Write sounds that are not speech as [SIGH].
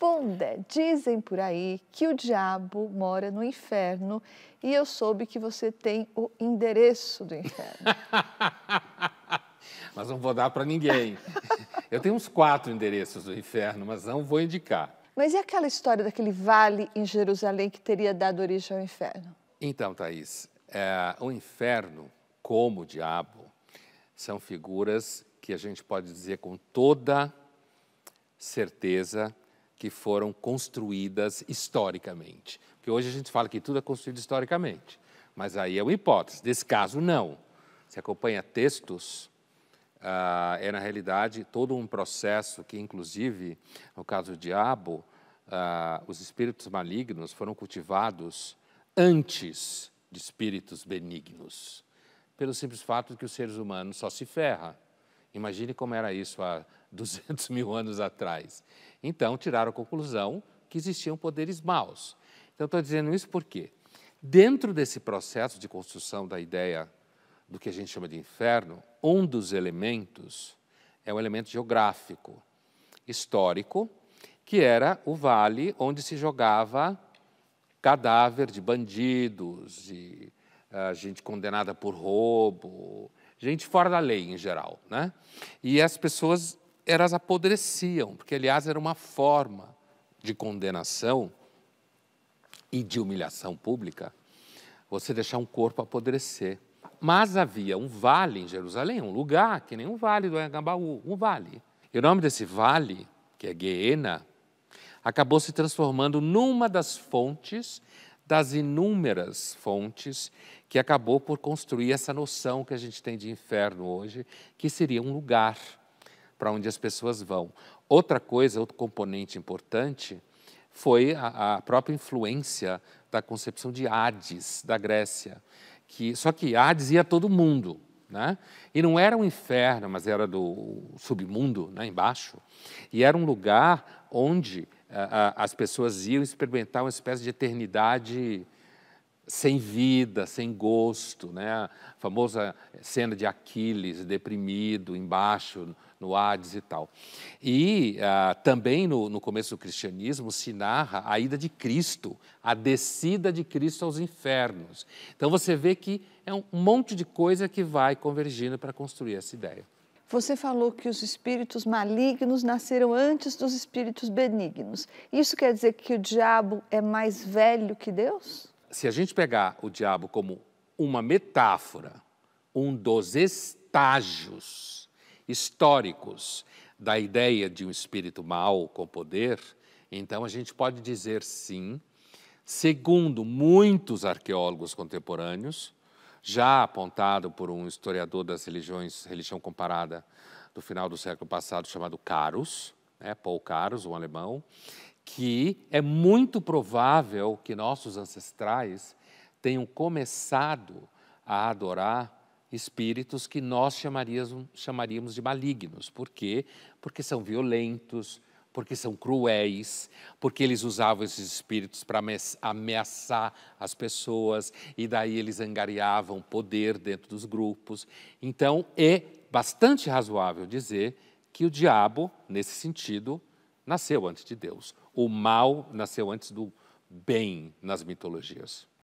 Respondam. Dizem por aí que o diabo mora no inferno e eu soube que você tem o endereço do inferno. [LAUGHS] mas não vou dar para ninguém. [LAUGHS] Eu tenho uns quatro endereços do inferno, mas não vou indicar. Mas e aquela história daquele vale em Jerusalém que teria dado origem ao inferno? Então, Thaís, é, o inferno, como o diabo, são figuras que a gente pode dizer com toda certeza que foram construídas historicamente. Porque hoje a gente fala que tudo é construído historicamente, mas aí é uma hipótese. Nesse caso, não. Se acompanha textos, ah, é na realidade todo um processo que, inclusive, no caso do diabo, ah, os espíritos malignos foram cultivados antes de espíritos benignos, pelo simples fato de que os seres humanos só se ferram. Imagine como era isso há 200 [LAUGHS] mil anos atrás. Então, tiraram a conclusão que existiam poderes maus. Então, estou dizendo isso porque, dentro desse processo de construção da ideia do que a gente chama de inferno, um dos elementos é um elemento geográfico, histórico, que era o vale onde se jogava cadáver de bandidos, de uh, gente condenada por roubo, gente fora da lei em geral, né? E as pessoas elas apodreciam, porque aliás era uma forma de condenação e de humilhação pública você deixar um corpo apodrecer. Mas havia um vale em Jerusalém, um lugar que nem um vale do Engabaú, um vale. E o nome desse vale, que é Guiena, acabou se transformando numa das fontes das inúmeras fontes que acabou por construir essa noção que a gente tem de inferno hoje, que seria um lugar para onde as pessoas vão. Outra coisa, outro componente importante, foi a, a própria influência da concepção de Hades, da Grécia. que Só que Hades ia todo mundo. Né? E não era um inferno, mas era do submundo, né, embaixo. E era um lugar onde as pessoas iam experimentar uma espécie de eternidade sem vida, sem gosto, né? A famosa cena de Aquiles deprimido embaixo no Hades e tal. E ah, também no, no, começo do cristianismo se narra a ida de Cristo, a descida de Cristo aos infernos. Então você vê que é um monte de coisa que vai convergindo para construir essa ideia. Você falou que os espíritos malignos nasceram antes dos espíritos benignos. Isso quer dizer que o diabo é mais velho que Deus? Se a gente pegar o diabo como uma metáfora, um dos estágios históricos da ideia de um espírito mau com poder, então a gente pode dizer sim, segundo muitos arqueólogos contemporâneos, já apontado por um historiador das religiões, religião comparada do final do século passado, chamado Carus, né, Paul Carus, um alemão, que é muito provável que nossos ancestrais tenham começado a adorar espíritos que nós chamaríamos, chamaríamos de malignos. Por quê? Porque são violentos, porque são cruéis, porque eles usavam esses espíritos para ameaçar as pessoas e daí eles angariavam poder dentro dos grupos. Então, é bastante razoável dizer que o diabo, nesse sentido, nasceu antes de Deus. O mal nasceu antes do bem nas mitologias.